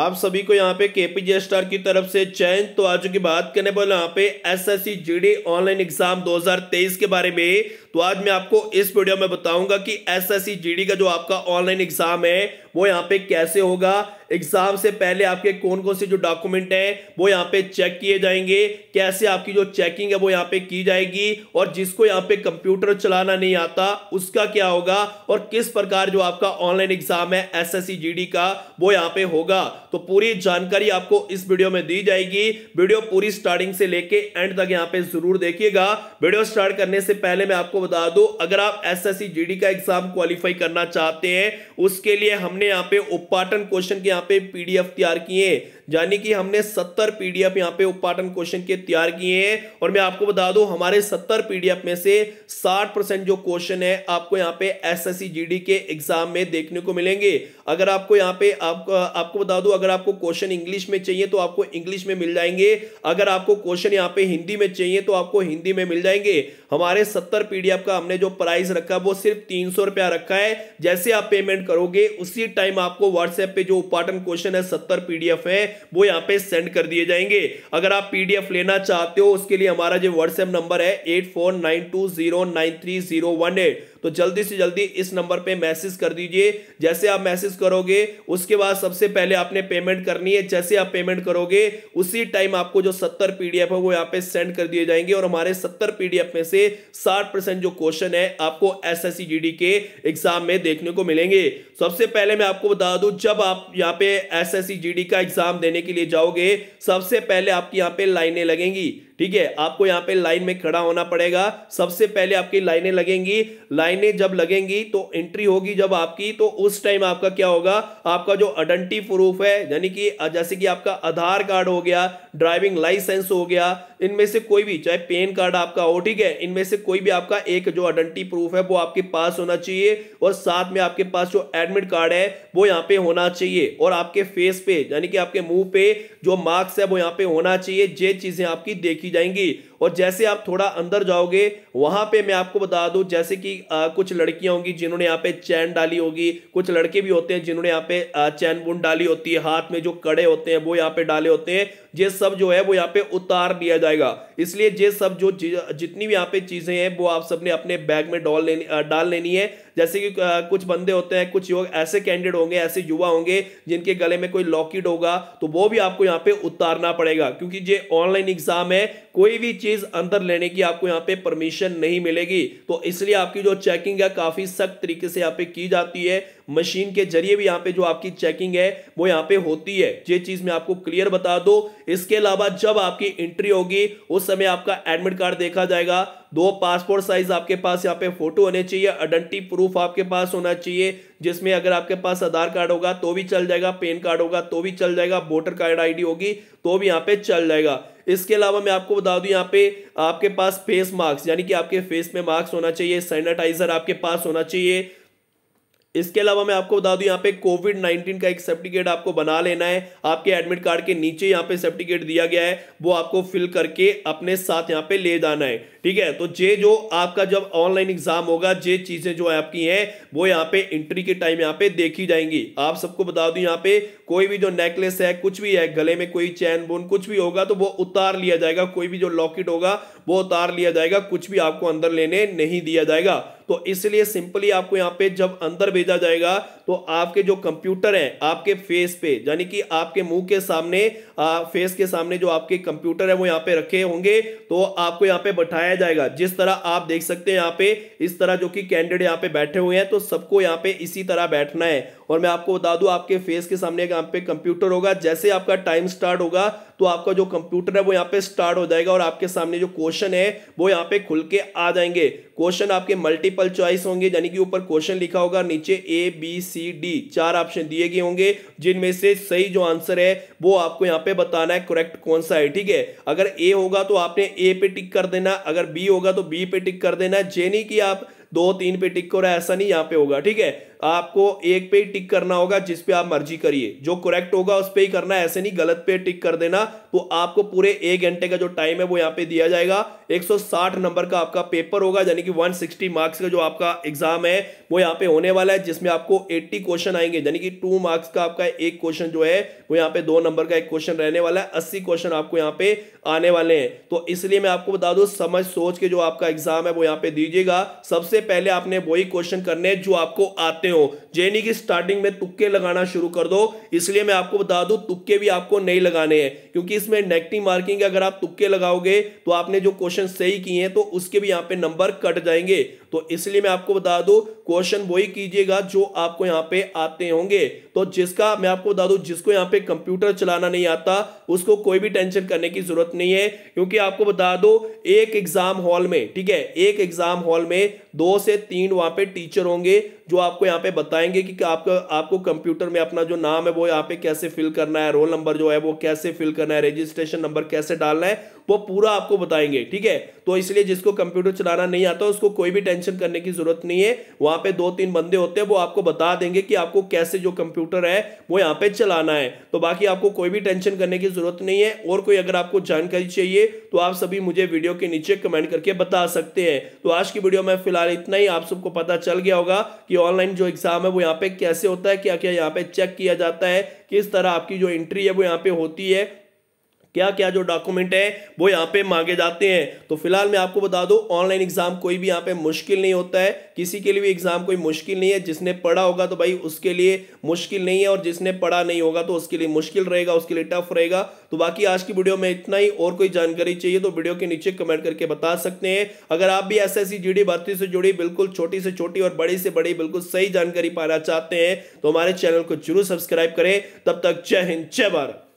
आप सभी को यहाँ पे के पी जे स्टार की तरफ से चयन तो आज की बात करने बोले यहाँ पे S S C G D online exam 2023 के बारे में तो आज मैं आपको इस वीडियो में बताऊंगा कि S S C G D का जो आपका ऑनलाइन एग्जाम है वो यहाँ पे कैसे होगा एग्जाम से पहले आपके कौन कौन से जो डॉक्यूमेंट हैं वो यहाँ पे चेक किए जाएंगे कैसे आपकी जो चेकिंग है वो यहाँ पे की जाएगी और जिसको यहाँ पे कंप्यूटर चलाना नहीं आता उसका क्या होगा और किस प्रकार जो आपका ऑनलाइन एग्जाम है एस एस का वो यहाँ पे होगा तो पूरी जानकारी आपको इस वीडियो में दी जाएगी वीडियो पूरी स्टार्टिंग से लेके एंड तक यहाँ पे जरूर देखिएगा वीडियो स्टार्ट करने से पहले मैं आपको बता दू अगर आप एस एस का एग्जाम क्वालिफाई करना चाहते हैं उसके लिए हमने हमने यहाँ पे उपाटन क्वेश्चन के यहाँ पे पीडीएफ तैयार किए यानी कि हमने सत्तर पीडीएफ यहाँ पे उपाटन क्वेश्चन के तैयार किए हैं और मैं आपको बता दूं हमारे सत्तर पीडीएफ में से साठ परसेंट जो क्वेश्चन है आपको यहाँ पे एसएससी जीडी के एग्जाम में देखने को मिलेंगे अगर आपको यहाँ पे आपको आपको बता दूं अगर आपको क्वेश्चन इंग्लिश में चाहिए तो आपको इंग्लिश में मिल जाएंगे अगर आपको क्वेश्चन यहाँ पे हिंदी में चाहिए तो आपको हिंदी में मिल जाएंगे हमारे सत्तर पीडीएफ का हमने जो प्राइस रखा वो सिर्फ तीन सौ रुपया रखा है जैसे आप पेमेंट करोगे उसी टाइम आपको व्हाट्सएप पे जो उपाटन क्वेश्चन है सत्तर पीडीएफ है वो यहाँ पे सेंड कर दिए जाएंगे अगर आप पीडीएफ लेना चाहते हो उसके लिए हमारा जो व्हाट्सएप नंबर है eight four nine two zero nine three zero one eight तो जल्दी से जल्दी इस नंबर पे मैसेज कर दीजिए जैसे आप मैसेज करोगे उसके बाद सबसे पहले आपने पेमेंट करनी है जैसे आप पेमेंट करोगे उसी टाइम आपको जो सत्तर पीडीएफ है वो यहाँ पे सेंड कर दिए जाएंगे और हमारे सत्तर पीडीएफ में से साठ जो क्वेश्चन है आपको एस एस के एग्जाम में देखने को मिलेंगे सबसे पहले मैं आपको बता दूं जब आप यहाँ पे एस एस का एग्जाम देने के लिए जाओगे सबसे पहले आपकी यहाँ पे लाइने लगेंगी ठीक है आपको यहां पे लाइन में खड़ा होना पड़ेगा सबसे पहले आपकी लाइनें लगेंगी लाइनें जब लगेंगी तो एंट्री होगी जब आपकी तो उस टाइम आपका क्या होगा आपका जो अडेंटी प्रूफ है यानी कि जैसे कि आपका आधार कार्ड हो गया ड्राइविंग लाइसेंस हो गया इनमें से कोई भी चाहे पेन कार्ड आपका हो ठीक है इनमें से कोई भी आपका एक जो आइडेंटिटी प्रूफ है वो आपके पास होना चाहिए और साथ में आपके पास जो एडमिट कार्ड है वो यहाँ पे होना चाहिए और आपके फेस पे यानी कि आपके मुंह पे जो मार्क्स है वो यहाँ पे होना चाहिए ये चीजें आपकी देखी जाएंगी और जैसे आप थोड़ा अंदर जाओगे वहां पे मैं आपको बता दूं जैसे कि आ, कुछ लड़कियां होंगी जिन्होंने यहाँ पे चैन डाली होगी कुछ लड़के भी होते हैं जिन्होंने यहाँ पे चैन बुन डाली होती है हाथ में जो कड़े होते हैं वो यहाँ पे डाले होते हैं ये सब जो है वो यहाँ पे उतार लिया जाए जाएगा इसलिए जे सब जो जितनी भी यहाँ पे चीज़ें हैं वो आप सबने अपने बैग में डाल लेनी डाल लेनी है जैसे कि कुछ बंदे होते हैं कुछ युवक ऐसे कैंडिडेट होंगे ऐसे युवा होंगे जिनके गले में कोई लॉकिट होगा तो वो भी आपको यहाँ पे उतारना पड़ेगा क्योंकि ये ऑनलाइन एग्जाम है कोई भी चीज अंदर लेने की आपको यहाँ पे परमिशन नहीं मिलेगी तो इसलिए आपकी जो चेकिंग है काफी सख्त तरीके से यहाँ पे की जाती है मशीन के जरिए भी यहाँ पे जो आपकी चेकिंग है वो यहाँ पे होती है ये चीज मैं आपको क्लियर बता दो इसके अलावा जब आपकी एंट्री होगी उस समय आपका एडमिट कार्ड देखा जाएगा दो पासपोर्ट साइज आपके पास यहाँ पे फोटो होने चाहिए आइडेंटिटी प्रूफ आपके पास होना चाहिए जिसमें अगर आपके पास आधार कार्ड होगा तो भी चल जाएगा पेन कार्ड होगा तो भी चल जाएगा वोटर कार्ड आईडी होगी तो भी यहाँ पे चल जाएगा इसके अलावा मैं आपको बता दूं यहाँ पे आपके पास फेस मास्क यानी कि आपके फेस में मास्क होना चाहिए सैनिटाइजर आपके पास होना चाहिए इसके अलावा मैं आपको बता दूं यहाँ पे कोविड नाइनटीन का एक सर्टिफिकेट आपको बना लेना है आपके एडमिट कार्ड के नीचे यहाँ पे सर्टिफिकेट दिया गया है वो आपको फिल करके अपने साथ यहाँ पे ले जाना है ठीक है तो जे जो आपका जब ऑनलाइन एग्जाम होगा जे चीजें जो आपकी हैं वो यहाँ पे एंट्री के टाइम यहाँ पे देखी जाएंगी आप सबको बता दूं यहाँ पे कोई भी जो नेकलेस है कुछ भी है गले में कोई चैन बोन कुछ भी होगा तो वो उतार लिया जाएगा कोई भी जो लॉकेट होगा वो उतार लिया जाएगा कुछ भी आपको अंदर लेने नहीं दिया जाएगा तो इसलिए सिंपली आपको यहाँ पे जब अंदर भेजा जाएगा तो आपके जो कंप्यूटर है आपके फेस पे यानी कि आपके मुंह के सामने आ, फेस के सामने जो आपके कंप्यूटर है वो यहाँ पे रखे होंगे तो आपको यहाँ पे बैठाया जाएगा जिस तरह आप देख सकते हैं यहाँ पे इस तरह जो कि कैंडिडेट यहाँ पे बैठे हुए हैं तो सबको यहाँ पे इसी तरह बैठना है और मैं आपको बता दूं आपके फेस के सामने यहाँ पे कंप्यूटर होगा जैसे आपका टाइम स्टार्ट होगा तो आपका जो कंप्यूटर है वो यहाँ पे स्टार्ट हो जाएगा और आपके सामने जो क्वेश्चन है वो यहाँ पे खुल के आ जाएंगे क्वेश्चन आपके मल्टीपल चॉइस होंगे यानी कि ऊपर क्वेश्चन लिखा होगा नीचे ए बी सी डी चार ऑप्शन दिए गए होंगे जिनमें से सही जो आंसर है वो आपको यहाँ पे बताना है करेक्ट कौन सा है ठीक है अगर ए होगा तो आपने ए पे टिक कर देना अगर बी होगा तो बी पे टिक कर देना जे नहीं कि आप दो तीन पे टिक करो ऐसा नहीं यहाँ पे होगा ठीक है आपको एक पे ही टिक करना होगा जिस पे आप मर्जी करिए जो करेक्ट होगा उस पे ही करना है ऐसे नहीं गलत पे टिक कर देना तो आपको पूरे एक घंटे का जो टाइम है वो यहाँ पे दिया जाएगा 160 नंबर का आपका पेपर होगा यानी कि 160 मार्क्स का जो आपका एग्जाम है वो यहाँ पे होने वाला है जिसमें आपको 80 क्वेश्चन आएंगे यानी कि टू मार्क्स का आपका एक क्वेश्चन जो है वो यहाँ पे दो नंबर का एक क्वेश्चन रहने वाला है अस्सी क्वेश्चन आपको यहाँ पे आने वाले हैं तो इसलिए मैं आपको बता दू समझ सोच के जो आपका एग्जाम है वो यहाँ पे दीजिएगा सबसे पहले आपने वही क्वेश्चन करने जो आपको आते हो जेनी की स्टार्टिंग में तुक्के लगाना शुरू कर दो इसलिए मैं आपको बता दूं तुक्के भी आपको नहीं लगाने हैं क्योंकि इसमें नेगेटिव मार्किंग अगर आप तुक्के लगाओगे तो आपने जो क्वेश्चन सही किए हैं तो उसके भी यहाँ पे नंबर कट जाएंगे तो इसलिए मैं आपको बता दूं क्वेश्चन वही कीजिएगा जो आपको यहाँ पे आते होंगे तो जिसका मैं आपको बता दूं जिसको यहाँ पे कंप्यूटर चलाना नहीं आता उसको कोई भी टेंशन करने की जरूरत नहीं है क्योंकि आपको बता दो एक एग्जाम हॉल में ठीक है एक एग्जाम हॉल में दो से तीन वहां पे टीचर होंगे जो आपको यहाँ पे बताएंगे कि आपका आपको कंप्यूटर में अपना जो नाम है वो यहाँ पे कैसे फिल करना है रोल नंबर जो है वो कैसे फिल करना है रजिस्ट्रेशन नंबर कैसे डालना है वो पूरा आपको बताएंगे ठीक है तो इसलिए जिसको कंप्यूटर चलाना नहीं आता उसको कोई भी टेंशन करने की जरूरत नहीं है वहां पे दो तीन बंदे होते हैं वो आपको बता देंगे कि आपको कैसे जो कंप्यूटर है वो यहाँ पे चलाना है तो बाकी आपको कोई भी टेंशन करने की जरूरत नहीं है और कोई अगर आपको जानकारी चाहिए तो आप सभी मुझे वीडियो के नीचे कमेंट करके बता सकते हैं तो आज की वीडियो में फिलहाल इतना ही आप सबको पता चल गया होगा कि ऑनलाइन जो एग्जाम है वो यहाँ पे कैसे होता है क्या क्या यहाँ पे चेक किया जाता है किस तरह आपकी जो एंट्री है वो यहाँ पे होती है क्या क्या जो डॉक्यूमेंट है वो यहाँ पे मांगे जाते हैं तो फिलहाल मैं आपको बता दूँ ऑनलाइन एग्जाम कोई भी यहाँ पे मुश्किल नहीं होता है किसी के लिए भी एग्जाम कोई मुश्किल नहीं है जिसने पढ़ा होगा तो भाई उसके लिए मुश्किल नहीं है और जिसने पढ़ा नहीं होगा तो उसके लिए मुश्किल रहेगा उसके लिए टफ रहेगा तो बाकी आज की वीडियो में इतना ही और कोई जानकारी चाहिए तो वीडियो के नीचे कमेंट करके बता सकते हैं अगर आप भी S S C G D से जुड़ी बिल्कुल छोटी से छोटी और बड़ी से बड़ी बिल्कुल सही जानकारी पाना चाहते हैं तो हमारे चैनल को जरूर सब्सक्राइब करें तब तक जय हिंद जय भारत